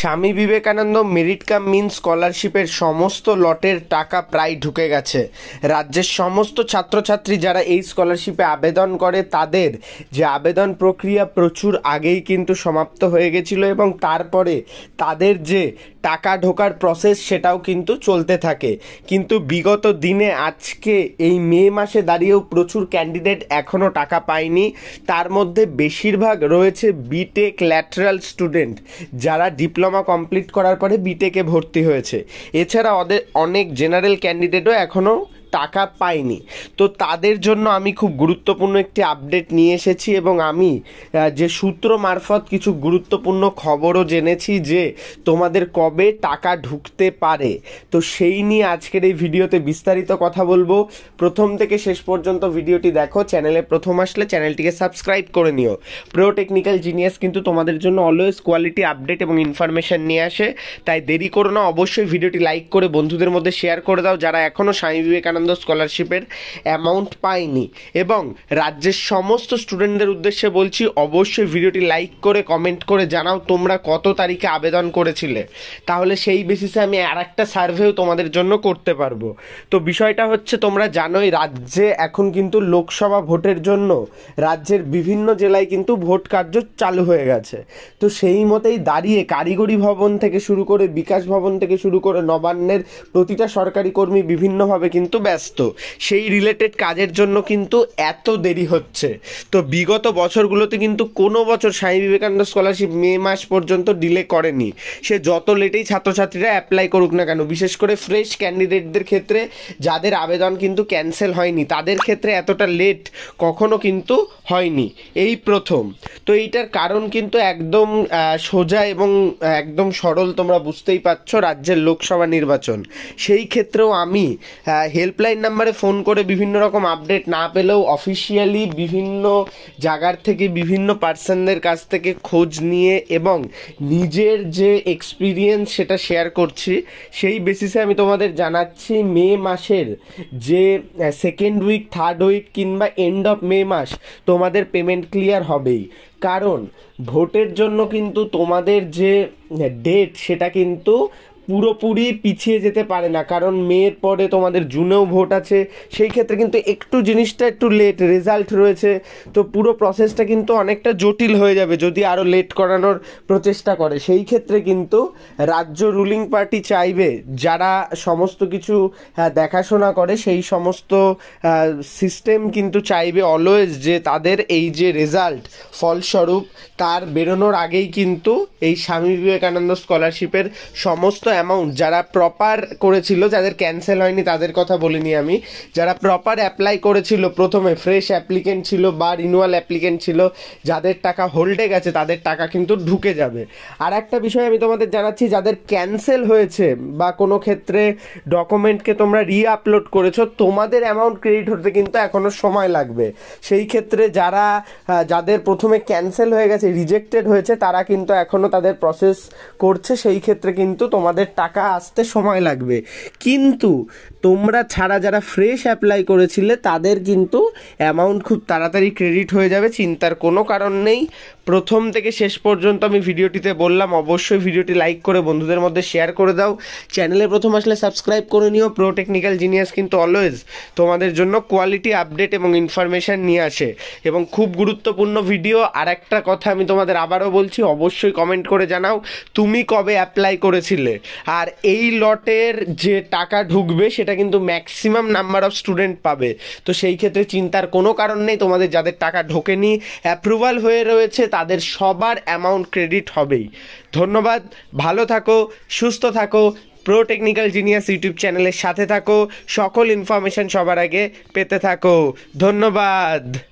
স্বামী Vivekananda merit cum মিন স্কলারশিপের সমস্ত লটের টাকা প্রায় ঢুকে গেছে রাজ্যের সমস্ত ছাত্রছাত্রী যারা এই স্কলারশিপে আবেদন করে তাদের যে আবেদন প্রক্রিয়া প্রচুর আগেই কিন্তু সমাপ্ত হয়ে গেছিলো এবং তারপরে তাদের যে টাকা ঢোকার প্রসেস সেটাও কিন্তু চলতে থাকে কিন্তু বিগত দিনে আজকে এই মে মাসে দাঁড়িয়েও প্রচুর ক্যান্ডিডেট এখনও টাকা পায়নি তার মধ্যে বেশিরভাগ রয়েছে বিটেক ল্যাটারাল স্টুডেন্ট যারা ডিপ্লোমা ডিপ্লোমা কমপ্লিট করার পরে বিটেকে ভর্তি হয়েছে এছাড়া ওদের অনেক জেনারেল ক্যান্ডিডেটও এখনও টাকা পাইনি তো তাদের জন্য আমি খুব গুরুত্বপূর্ণ একটি আপডেট নিয়ে এসেছি এবং আমি যে সূত্র মারফত কিছু গুরুত্বপূর্ণ খবরও জেনেছি যে তোমাদের কবে টাকা ঢুকতে পারে তো সেই নিয়ে আজকের এই ভিডিওতে বিস্তারিত কথা বলবো প্রথম থেকে শেষ পর্যন্ত ভিডিওটি দেখো চ্যানেলে প্রথম আসলে চ্যানেলটিকে সাবস্ক্রাইব করে নিও প্রো টেকনিক্যাল জিনিয়াস কিন্তু তোমাদের জন্য অলওয়েজ কোয়ালিটি আপডেট এবং ইনফরমেশান নিয়ে আসে তাই দেরি করো না অবশ্যই ভিডিওটি লাইক করে বন্ধুদের মধ্যে শেয়ার করে দাও যারা এখনও স্বামী বিবেকানন্দ বিবেকানন্দ স্কলারশিপের অ্যামাউন্ট পাইনি এবং রাজ্যের সমস্ত স্টুডেন্টদের উদ্দেশ্যে বলছি অবশ্যই ভিডিওটি লাইক করে কমেন্ট করে জানাও তোমরা কত তারিখে আবেদন করেছিলে তাহলে সেই বেসিসে আমি আর একটা সার্ভেও তোমাদের জন্য করতে পারবো তো বিষয়টা হচ্ছে তোমরা জানোই রাজ্যে এখন কিন্তু লোকসভা ভোটের জন্য রাজ্যের বিভিন্ন জেলায় কিন্তু ভোট কার্য চালু হয়ে গেছে তো সেই মতেই দাঁড়িয়ে কারিগরি ভবন থেকে শুরু করে বিকাশ ভবন থেকে শুরু করে নবান্নের প্রতিটা সরকারি কর্মী বিভিন্নভাবে কিন্তু ব্যস্ত সেই রিলেটেড কাজের জন্য কিন্তু এত দেরি হচ্ছে তো বিগত বছরগুলোতে কিন্তু কোনো বছর স্বামী বিবেকানন্দ স্কলারশিপ মে মাস পর্যন্ত ডিলে করেনি সে যত লেটেই ছাত্রছাত্রীরা অ্যাপ্লাই করুক না কেন বিশেষ করে ফ্রেশ ক্যান্ডিডেটদের ক্ষেত্রে যাদের আবেদন কিন্তু ক্যান্সেল হয়নি তাদের ক্ষেত্রে এতটা লেট কখনো কিন্তু হয়নি এই প্রথম তো এইটার কারণ কিন্তু একদম সোজা এবং একদম সরল তোমরা বুঝতেই পারছো রাজ্যের লোকসভা নির্বাচন সেই ক্ষেত্রেও আমি হেল্প হেল্পলাইন নাম্বারে ফোন করে বিভিন্ন রকম আপডেট না পেলেও অফিসিয়ালি বিভিন্ন জায়গার থেকে বিভিন্ন পার্সনদের কাছ থেকে খোঁজ নিয়ে এবং নিজের যে এক্সপিরিয়েন্স সেটা শেয়ার করছি সেই বেসিসে আমি তোমাদের জানাচ্ছি মে মাসের যে সেকেন্ড উইক থার্ড উইক কিংবা এন্ড অফ মে মাস তোমাদের পেমেন্ট ক্লিয়ার হবেই কারণ ভোটের জন্য কিন্তু তোমাদের যে ডেট সেটা কিন্তু পুরোপুরি পিছিয়ে যেতে পারে না কারণ মেয়ের পরে তোমাদের জুনেও ভোট আছে সেই ক্ষেত্রে কিন্তু একটু জিনিসটা একটু লেট রেজাল্ট রয়েছে তো পুরো প্রসেসটা কিন্তু অনেকটা জটিল হয়ে যাবে যদি আরও লেট করানোর প্রচেষ্টা করে সেই ক্ষেত্রে কিন্তু রাজ্য রুলিং পার্টি চাইবে যারা সমস্ত কিছু দেখাশোনা করে সেই সমস্ত সিস্টেম কিন্তু চাইবে অলওয়েজ যে তাদের এই যে রেজাল্ট ফলস্বরূপ তার বেরোনোর আগেই কিন্তু এই স্বামী বিবেকানন্দ স্কলারশিপের সমস্ত অ্যামাউন্ট যারা প্রপার করেছিল যাদের ক্যান্সেল হয়নি তাদের কথা বলিনি আমি যারা প্রপার অ্যাপ্লাই করেছিল প্রথমে ফ্রেশ অ্যাপ্লিকেন্ট ছিল বা রিনুয়াল অ্যাপ্লিকেন্ট ছিল যাদের টাকা হোল্ডে গেছে তাদের টাকা কিন্তু ঢুকে যাবে আর একটা বিষয় আমি তোমাদের জানাচ্ছি যাদের ক্যান্সেল হয়েছে বা কোনো ক্ষেত্রে ডকুমেন্টকে তোমরা রি আপলোড করেছো তোমাদের অ্যামাউন্ট ক্রেডিট হতে কিন্তু এখনও সময় লাগবে সেই ক্ষেত্রে যারা যাদের প্রথমে ক্যান্সেল হয়ে গেছে রিজেক্টেড হয়েছে তারা কিন্তু এখনও তাদের প্রসেস করছে সেই ক্ষেত্রে কিন্তু তোমাদের টাকা আসতে সময় লাগবে কিন্তু তোমরা ছাড়া যারা ফ্রেশ অ্যাপ্লাই করেছিলে তাদের কিন্তু অ্যামাউন্ট খুব তাড়াতাড়ি ক্রেডিট হয়ে যাবে চিন্তার কোনো কারণ নেই প্রথম থেকে শেষ পর্যন্ত আমি ভিডিওটিতে বললাম অবশ্যই ভিডিওটি লাইক করে বন্ধুদের মধ্যে শেয়ার করে দাও চ্যানেলে প্রথম আসলে সাবস্ক্রাইব করে নিও প্রো টেকনিক্যাল জিনিয়াস কিন্তু অলওয়েজ তোমাদের জন্য কোয়ালিটি আপডেট এবং ইনফরমেশান নিয়ে আসে এবং খুব গুরুত্বপূর্ণ ভিডিও আর একটা কথা আমি তোমাদের আবারও বলছি অবশ্যই কমেন্ট করে জানাও তুমি কবে অ্যাপ্লাই করেছিলে আর এই লটের যে টাকা ঢুকবে সেটা কিন্তু ম্যাক্সিমাম নাম্বার অফ স্টুডেন্ট পাবে তো সেই ক্ষেত্রে চিন্তার কোনো কারণ নেই তোমাদের যাদের টাকা ঢোকেনি অ্যাপ্রুভাল হয়ে রয়েছে তাদের সবার অ্যামাউন্ট ক্রেডিট হবেই ধন্যবাদ ভালো থাকো সুস্থ থাকো প্রো টেকনিক্যাল জিনিয়াস ইউটিউব চ্যানেলের সাথে থাকো সকল ইনফরমেশান সবার আগে পেতে থাকো ধন্যবাদ